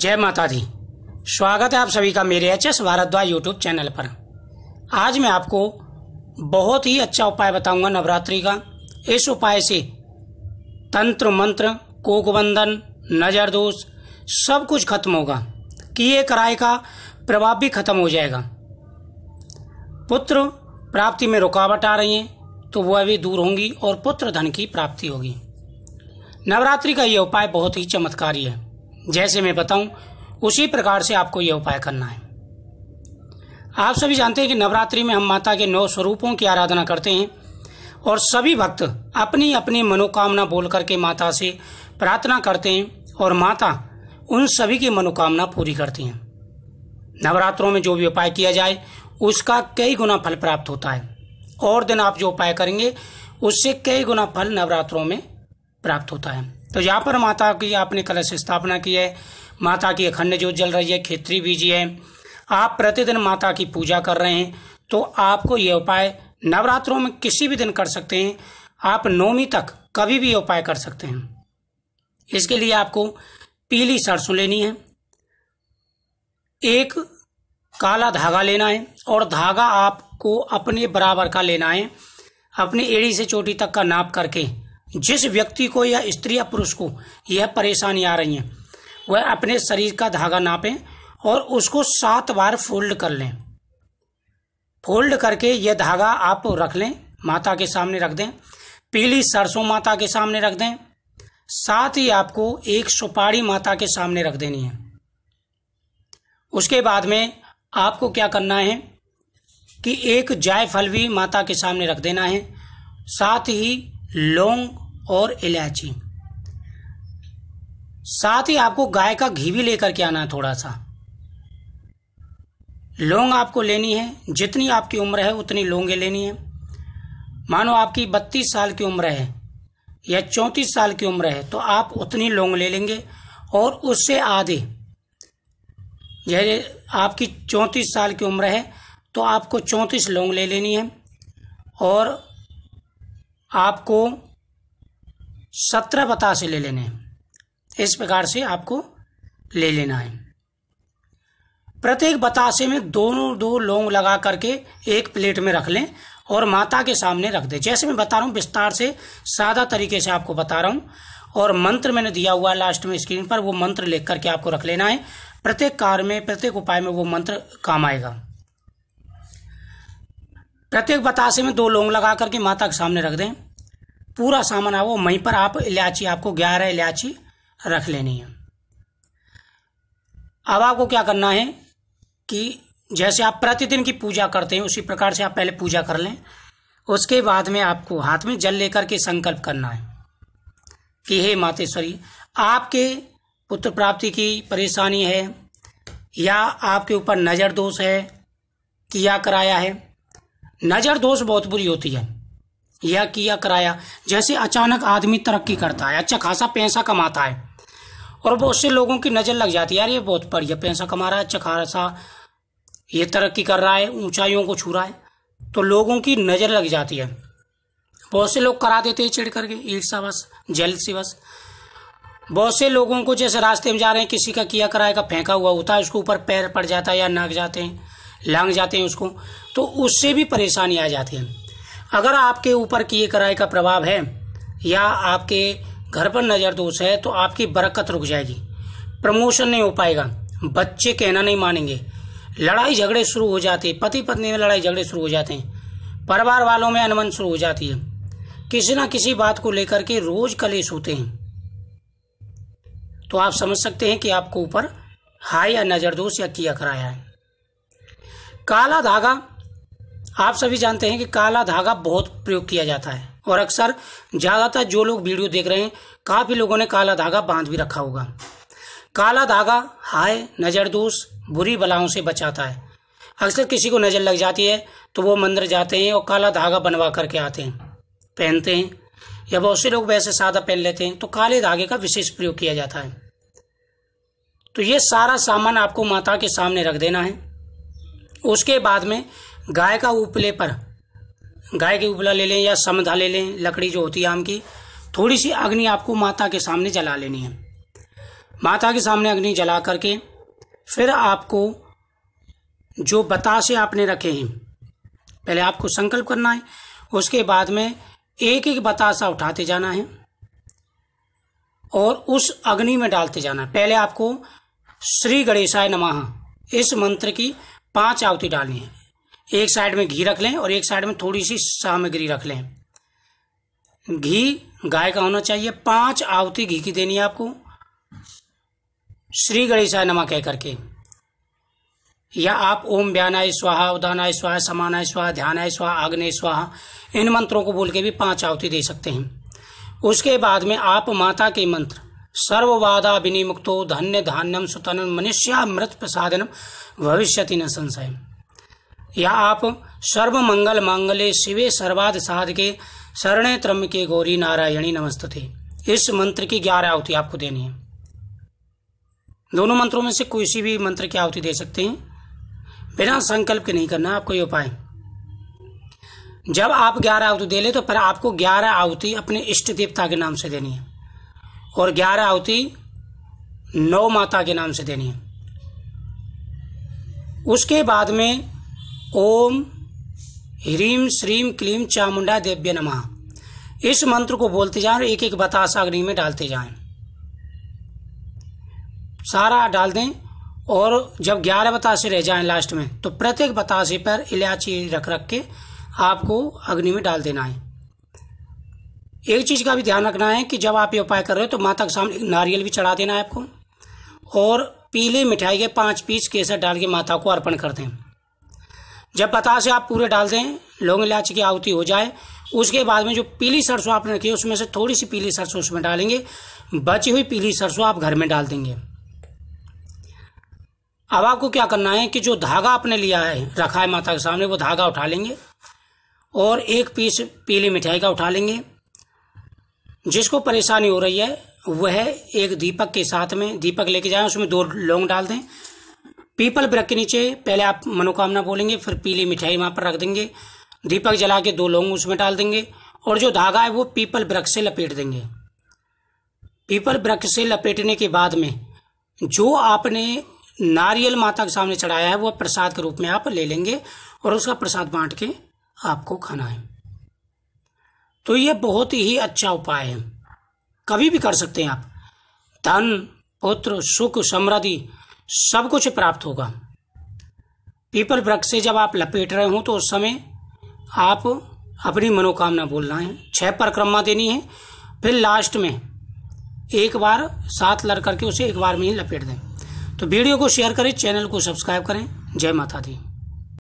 जय माता दी स्वागत है आप सभी का मेरे H S Bhardwaj YouTube channel पर आज मैं आपको बहुत ही अच्छा उपाय बताऊंगा नवरात्रि का इस उपाय से तंत्र मंत्र कोकबंधन नज़र दोष सब कुछ खत्म होगा किए कराए का प्रभाव भी खत्म हो जाएगा पुत्र प्राप्ति में रुकावट आ रही है तो वह भी दूर होंगी और पुत्र धन की प्राप्ति होगी नवरात्रि का यह उपाय बहुत ही चमत्कारी है जैसे मैं बताऊं उसी प्रकार से आपको यह उपाय करना है आप सभी जानते हैं कि नवरात्रि में हम माता के नौ स्वरूपों की आराधना करते हैं और सभी भक्त अपनी अपनी मनोकामना बोल करके माता से प्रार्थना करते हैं और माता उन सभी की मनोकामना पूरी करती हैं नवरात्रों में जो भी उपाय किया जाए उसका कई गुना फल प्राप्त होता है और दिन आप जो उपाय करेंगे उससे कई गुना फल नवरात्रों में प्राप्त होता है तो यहाँ पर माता की आपने कलश स्थापना की है माता की अखंड जोत जल रही है खेतरी बीजी है आप प्रतिदिन माता की पूजा कर रहे हैं तो आपको यह उपाय नवरात्रों में किसी भी दिन कर सकते हैं आप नौमी तक कभी भी उपाय कर सकते हैं इसके लिए आपको पीली सरसों लेनी है एक काला धागा लेना है और धागा आपको अपने बराबर का लेना है अपनी एड़ी से चोटी तक का नाप करके जिस व्यक्ति को या स्त्री या पुरुष को यह परेशानी आ रही है वह अपने शरीर का धागा नापें और उसको सात बार फोल्ड कर लें फोल्ड करके यह धागा आप रख लें माता के सामने रख दें पीली सरसों माता के सामने रख दें साथ ही आपको एक सुपारी माता के सामने रख देनी है उसके बाद में आपको क्या करना है कि एक जायफल भी माता के सामने रख देना है साथ ही लौंग और इलायची साथ ही आपको गाय का घी भी लेकर के आना है थोड़ा सा लौंग आपको लेनी है जितनी आपकी उम्र है उतनी लौंगे लेनी है मानो आपकी बत्तीस साल की उम्र है या चौंतीस साल की उम्र है तो आप उतनी लौंग ले लेंगे और उससे आधे जैसे आपकी चौंतीस साल की उम्र है तो आपको चौंतीस लौंग ले लेनी है और आपको सत्रह से ले लेने हैं इस प्रकार से आपको ले लेना है प्रत्येक बतासे में दोनों दो लौंग लगा करके एक प्लेट में रख लें और माता के सामने रख दें जैसे मैं बता रहा हूँ विस्तार से सादा तरीके से आपको बता रहा हूँ और मंत्र मैंने दिया हुआ है लास्ट में स्क्रीन पर वो मंत्र लिख करके आपको रख लेना है प्रत्येक कार्य में प्रत्येक उपाय में वो मंत्र काम आएगा प्रत्येक बतासे में दो लोंग लगा करके माता के सामने रख दें पूरा सामान है वो वहीं पर आप इलायची आपको ग्यारह इलायची रख लेनी है अब आपको क्या करना है कि जैसे आप प्रतिदिन की पूजा करते हैं उसी प्रकार से आप पहले पूजा कर लें उसके बाद में आपको हाथ में जल लेकर के संकल्प करना है कि हे मातेश्वरी आपके पुत्र प्राप्ति की परेशानी है या आपके ऊपर नज़र दोष है किया कराया है नज़र दोष बहुत बुरी होती है यह किया कराया जैसे अचानक आदमी तरक्की करता है अच्छा खासा पैसा कमाता है और बहुत से लोगों की नज़र लग जाती है यार ये बहुत बढ़िया पैसा कमा रहा है अच्छा खासा ये तरक्की कर रहा है ऊंचाइयों को छू रहा है तो लोगों की नज़र लग जाती है बहुत से लोग करा देते हैं चिड़ करके ईर्षा बस जल से बस बहुत से लोगों को जैसे रास्ते में जा रहे हैं किसी का किया का फेंका हुआ होता है उसके ऊपर पैर पड़ जाता है या नाक जाते हैं लांग जाते हैं उसको तो उससे भी परेशानी आ जाती है अगर आपके ऊपर किए कराए का प्रभाव है या आपके घर पर नज़र दोष है तो आपकी बरकत रुक जाएगी प्रमोशन नहीं हो पाएगा बच्चे कहना नहीं मानेंगे लड़ाई झगड़े शुरू हो जाते हैं पति पत्नी में लड़ाई झगड़े शुरू हो जाते हैं परिवार वालों में अनबन शुरू हो जाती है किसी ना किसी बात को लेकर के रोज कलेश होते हैं तो आप समझ सकते हैं कि आपको ऊपर हाई या नज़र दोष या किया कराया है काला धागा आप सभी जानते हैं कि काला धागा बहुत प्रयोग किया जाता है और अक्सर ज़्यादातर जो लोग वीडियो देख रहे हैं काफ़ी लोगों ने काला धागा बांध भी रखा होगा काला धागा हाय दोष बुरी बलाओं से बचाता है अक्सर किसी को नज़र लग जाती है तो वो मंदिर जाते हैं और काला धागा बनवा करके आते हैं पहनते हैं या बहुत से लोग वैसे सादा पहन लेते हैं तो काले धागे का विशेष प्रयोग किया जाता है तो ये सारा सामान आपको माता के सामने रख देना है उसके बाद में गाय का उपले पर गाय के उपला ले लें या समधा ले लें लकड़ी जो होती है आम की थोड़ी सी अग्नि आपको माता के सामने जला लेनी है माता के सामने अग्नि जला करके फिर आपको जो बतासे आपने रखे हैं पहले आपको संकल्प करना है उसके बाद में एक एक बतासा उठाते जाना है और उस अग्नि में डालते जाना है पहले आपको श्री गणेशाय नमः इस मंत्र की पांच आवती डालनी है एक साइड में घी रख लें और एक साइड में थोड़ी सी सामग्री रख लें घी गाय का होना चाहिए पांच आवती घी की देनी है आपको श्री गणेशाय नमा कह करके या आप ओम व्यानाय स्वाहा उदानाय स्वाहा समानाय स्वाहा ध्यानाय स्वाहा आग्नेय स्वाहा इन मंत्रों को बोल के भी पांच आवती दे सकते हैं उसके बाद में आप माता के मंत्र सर्ववादा विनिमुक्तो धन्य धान्यम सुतन मृत प्रसादनम भविष्य न संशय या आप सर्व मंगल मांगले शिवे सर्वाध साध के शरण त्रम के गौरी नारायणी थे इस मंत्र की ग्यारह आहुति आपको देनी है दोनों मंत्रों में से कोई सी भी मंत्र की आहुति दे सकते हैं बिना संकल्प के नहीं करना आपको ये उपाय जब आप ग्यारह आहुति दे ले तो पर आपको ग्यारह आहुति अपने इष्ट देवता के नाम से देनी है और ग्यारह आहुति नौ माता के नाम से देनी है उसके बाद में ओम ह्रीम श्रीम क्लीम चामुंडा देव्य नमः इस मंत्र को बोलते जाएं और एक एक बतासा अग्नि में डालते जाएं सारा डाल दें और जब ग्यारह बतासे रह जाएं लास्ट में तो प्रत्येक बतासे पर इलायची रख रख के आपको अग्नि में डाल देना है एक चीज़ का भी ध्यान रखना है कि जब आप ये उपाय कर रहे हो तो माता के सामने नारियल भी चढ़ा देना है आपको और पीले मिठाई के पाँच पीस केसर डाल के माता को अर्पण कर दें जब पता से आप पूरे डाल दें लौंग इलाच की आहुति हो जाए उसके बाद में जो पीली सरसों आपने रखी है उसमें से थोड़ी सी पीली सरसों उसमें डालेंगे बची हुई पीली सरसों आप घर में डाल देंगे अब आपको क्या करना है कि जो धागा आपने लिया है रखा है माता के सामने वो धागा उठा लेंगे और एक पीस पीली मिठाई का उठा लेंगे जिसको परेशानी हो रही है वह एक दीपक के साथ में दीपक लेके जाएं उसमें दो लौंग डाल दें पीपल वृक्ष के नीचे पहले आप मनोकामना बोलेंगे फिर पीली मिठाई वहाँ पर रख देंगे दीपक जला के दो लौंग उसमें डाल देंगे और जो धागा है वो पीपल वृक्ष से लपेट देंगे पीपल वृक्ष से लपेटने के बाद में जो आपने नारियल माता के सामने चढ़ाया है वो प्रसाद के रूप में आप ले लेंगे और उसका प्रसाद बांट के आपको खाना है तो ये बहुत ही अच्छा उपाय है कभी भी कर सकते हैं आप धन पुत्र सुख समृद्धि सब कुछ प्राप्त होगा पीपल वृक्ष से जब आप लपेट रहे हो तो उस समय आप अपनी मनोकामना बोलना है छह परिक्रमा देनी है फिर लास्ट में एक बार सात लड़ करके उसे एक बार में ही लपेट दें तो वीडियो को शेयर करें चैनल को सब्सक्राइब करें जय माता दी